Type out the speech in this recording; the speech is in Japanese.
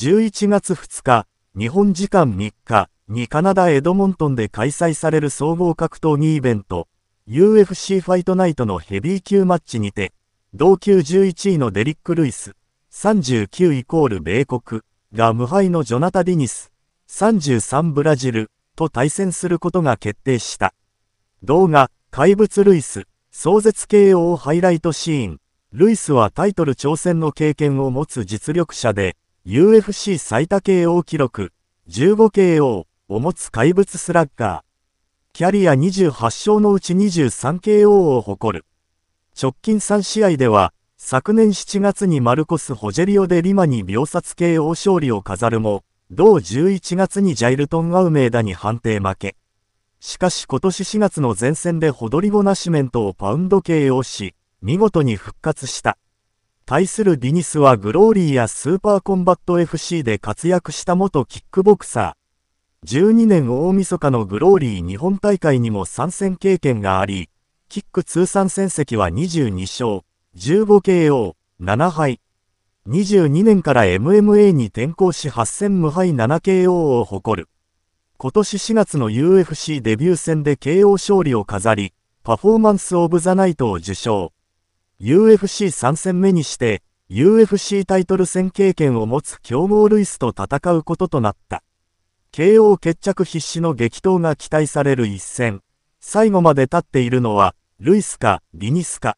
11月2日、日本時間3日にカナダ・エドモントンで開催される総合格闘技イベント、UFC ファイトナイトのヘビー級マッチにて、同級11位のデリック・ルイス、39イコール米国が無敗のジョナタ・ディニス、33ブラジルと対戦することが決定した。動画、怪物ルイス、壮絶 KO ハイライトシーン、ルイスはタイトル挑戦の経験を持つ実力者で、UFC 最多 KO 記録、15KO を持つ怪物スラッガー。キャリア28勝のうち 23KO を誇る。直近3試合では、昨年7月にマルコス・ホジェリオ・デ・リマに秒殺 KO 勝利を飾るも、同11月にジャイルトン・アウメーダに判定負け。しかし今年4月の前線でホドリゴ・ナシメントをパウンド KO し、見事に復活した。対するディニスはグローリーやスーパーコンバット FC で活躍した元キックボクサー。12年大晦日のグローリー日本大会にも参戦経験があり、キック通算戦績は22勝、15KO、7敗。22年から MMA に転向し8戦無敗 7KO を誇る。今年4月の UFC デビュー戦で KO 勝利を飾り、パフォーマンスオブザナイトを受賞。UFC 参戦目にして、UFC タイトル戦経験を持つ強豪ルイスと戦うこととなった。KO 決着必至の激闘が期待される一戦。最後まで立っているのは、ルイスか、リニスか。